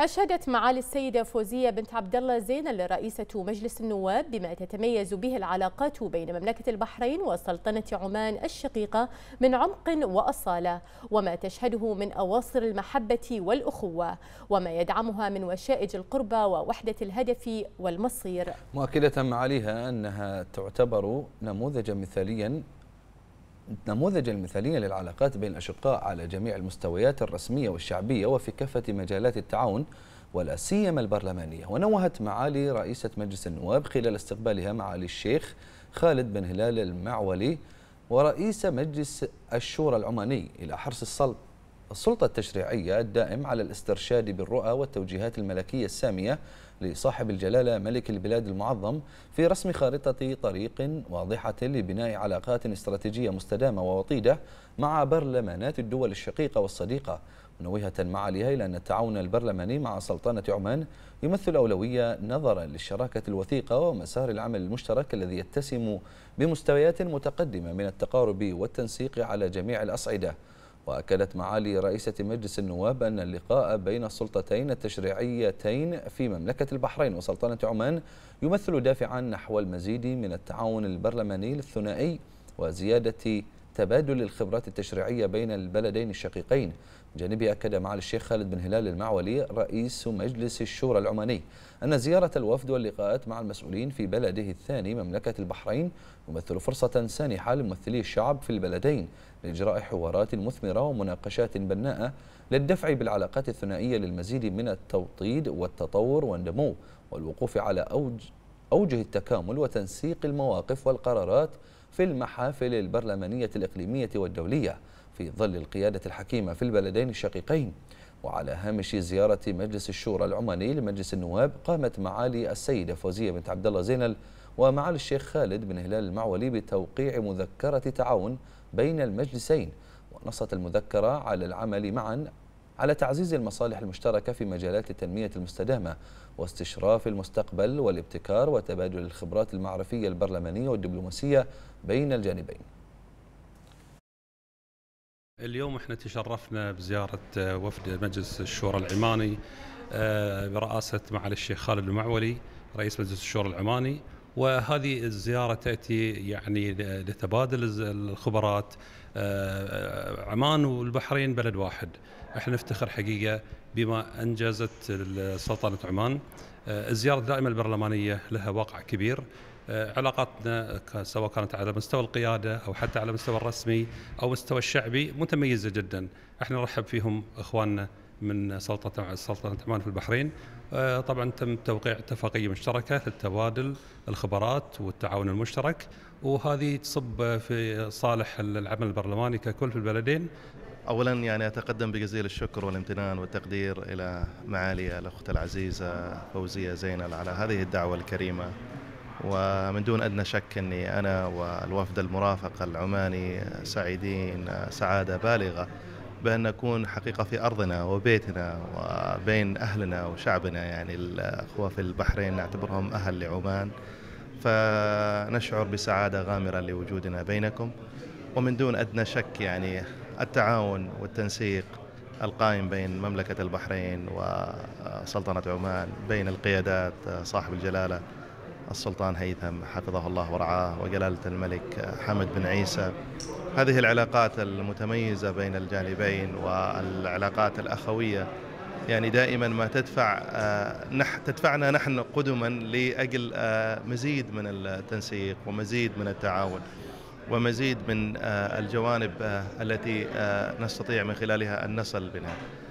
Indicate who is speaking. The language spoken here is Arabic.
Speaker 1: أشهدت معالي السيدة فوزية بنت عبد الله زينل رئيسة مجلس النواب بما تتميز به العلاقات بين مملكة البحرين وسلطنة عمان الشقيقة من عمق وأصالة وما تشهده من أواصر المحبة والأخوة وما يدعمها من وشائج القربة ووحدة الهدف والمصير
Speaker 2: مؤكدة معاليها أنها تعتبر نموذجا مثاليا نموذج المثالية للعلاقات بين الأشقاء على جميع المستويات الرسمية والشعبية وفي كافة مجالات التعاون ولا سيما البرلمانية ونوهت معالي رئيسة مجلس النواب خلال استقبالها معالي الشيخ خالد بن هلال المعولي ورئيس مجلس الشورى العماني إلى حرص الصلب السلطة التشريعية الدائم على الاسترشاد بالرؤى والتوجيهات الملكية السامية لصاحب الجلالة ملك البلاد المعظم في رسم خارطة طريق واضحة لبناء علاقات استراتيجية مستدامة ووطيدة مع برلمانات الدول الشقيقة والصديقة منوهة مع إلى أن التعاون البرلماني مع سلطنة عمان يمثل أولوية نظرا للشراكة الوثيقة ومسار العمل المشترك الذي يتسم بمستويات متقدمة من التقارب والتنسيق على جميع الأصعدة وأكدت معالي رئيسة مجلس النواب أن اللقاء بين السلطتين التشريعيتين في مملكة البحرين وسلطنة عمان يمثل دافعا نحو المزيد من التعاون البرلماني الثنائي وزيادة تبادل الخبرات التشريعية بين البلدين الشقيقين جانبي أكد معالي الشيخ خالد بن هلال المعولي رئيس مجلس الشورى العماني أن زيارة الوفد واللقاءات مع المسؤولين في بلده الثاني مملكة البحرين يمثل فرصة سانحة لممثلي الشعب في البلدين لإجراء حوارات مثمرة ومناقشات بناءة للدفع بالعلاقات الثنائية للمزيد من التوطيد والتطور والنمو والوقوف على أوج أوجه التكامل وتنسيق المواقف والقرارات في المحافل البرلمانية الإقليمية والدولية في ظل القيادة الحكيمة في البلدين الشقيقين وعلى هامش زيارة مجلس الشورى العماني لمجلس النواب قامت معالي السيدة فوزية بنت عبد الله زينل ومعالي الشيخ خالد بن هلال المعولي بتوقيع مذكرة تعاون بين المجلسين ونصت المذكرة على العمل معا على تعزيز المصالح المشتركة في مجالات التنمية المستدامة واستشراف المستقبل والابتكار وتبادل الخبرات المعرفية البرلمانية والدبلوماسية بين الجانبين
Speaker 1: اليوم احنا تشرفنا بزيارة آه، وفد مجلس الشورى العماني آه، برئاسة معالي الشيخ خالد المعولي رئيس مجلس الشورى العماني وهذه الزياره تاتي يعني لتبادل الخبرات آه، آه، عمان والبحرين بلد واحد احنا نفتخر حقيقه بما انجزت سلطنه عمان آه، الزياره الدائمه البرلمانيه لها واقع كبير علاقاتنا سواء كانت على مستوى القيادة أو حتى على مستوى الرسمي أو مستوى الشعبي متميزة جدا احنا نرحب فيهم أخواننا من سلطه سلطنة عمان في البحرين آه، طبعا تم توقيع اتفاقية مشتركة للتبادل الخبرات والتعاون
Speaker 3: المشترك وهذه تصب في صالح العمل البرلماني ككل في البلدين اولا يعني اتقدم بجزيل الشكر والامتنان والتقدير الى معالي الاخت العزيزه فوزيه زينل على هذه الدعوه الكريمه ومن دون ادنى شك اني انا والوفد المرافق العماني سعيدين سعاده بالغه بأن نكون حقيقة في أرضنا وبيتنا وبين أهلنا وشعبنا يعني الأخوة في البحرين نعتبرهم أهل لعمان فنشعر بسعادة غامرة لوجودنا بينكم ومن دون أدنى شك يعني التعاون والتنسيق القائم بين مملكة البحرين وسلطنة عمان بين القيادات صاحب الجلالة السلطان هيثم حفظه الله ورعاه وجلالة الملك حمد بن عيسى هذه العلاقات المتميزة بين الجانبين والعلاقات الأخوية يعني دائما ما تدفع آه، نح تدفعنا نحن قدما لاجل آه، مزيد من التنسيق ومزيد من التعاون ومزيد من آه، الجوانب التي نستطيع من خلالها ان نصل بها.